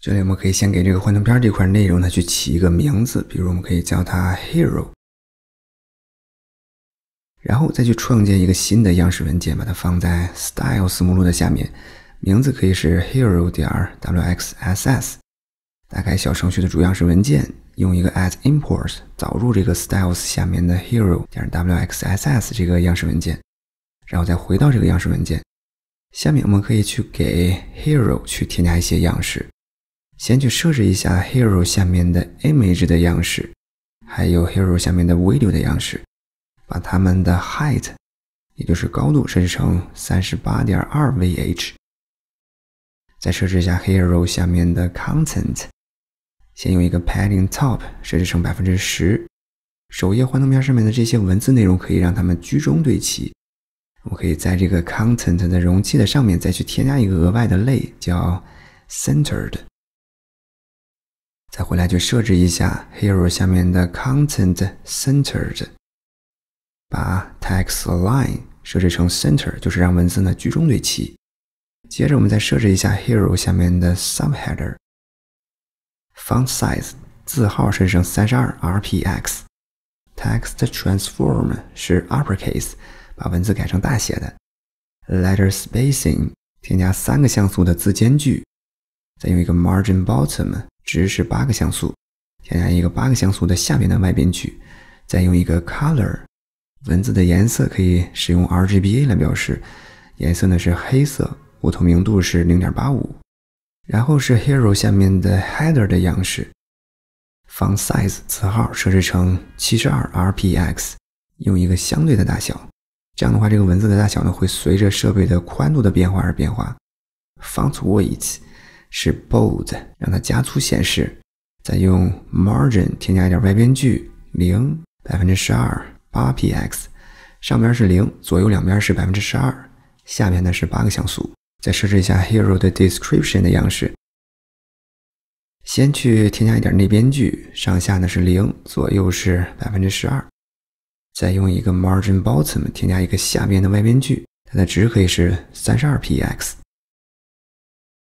这里我们可以先给这个幻灯片这块内容呢去起一个名字，比如我们可以叫它 hero，然后再去创建一个新的样式文件，把它放在 styles 目录的下面，名字可以是 hero 点 wxss。打开小程序的主样式文件，用一个 as import 导入这个 styles 下面的 hero 点 wxss 这个样式文件，然后再回到这个样式文件，下面我们可以去给 hero 去添加一些样式。先去设置一下 hero 下面的 image 的样式，还有 hero 下面的 video 的样式，把它们的 height，也就是高度设置成三十八点二 vh。再设置一下 hero 下面的 content，先用一个 padding top 设置成百分之十。首页幻灯片上面的这些文字内容可以让它们居中对齐。我可以在这个 content 的容器的上面再去添加一个额外的类，叫 centered。再回来就设置一下 hero 下面的 content centered，把 text align 设置成 center，就是让文字呢居中对齐。接着我们再设置一下 hero 下面的 subheader。Font size 字号设置成三十二 rpx，text transform 是 uppercase，把文字改成大写的。Letter spacing 添加三个像素的字间距，再用一个 margin bottom。值是八个像素，添加一个八个像素的下面的外边距，再用一个 color 文字的颜色可以使用 RGBA 来表示，颜色呢是黑色，不透明度是零点八五。然后是 hero 下面的 header 的样式，font size 字号设置成七十二 rpx，用一个相对的大小，这样的话这个文字的大小呢会随着设备的宽度的变化而变化。font weight 是 bold，让它加粗显示，再用 margin 添加一点外边距，零百分之十二八 px，上边是零，左右两边是百分之十二，下边呢是八个像素。再设置一下 hero 的 description 的样式，先去添加一点内边距，上下呢是零，左右是百分之十二，再用一个 margin bottom 添加一个下边的外边距，它的值可以是三十二 px。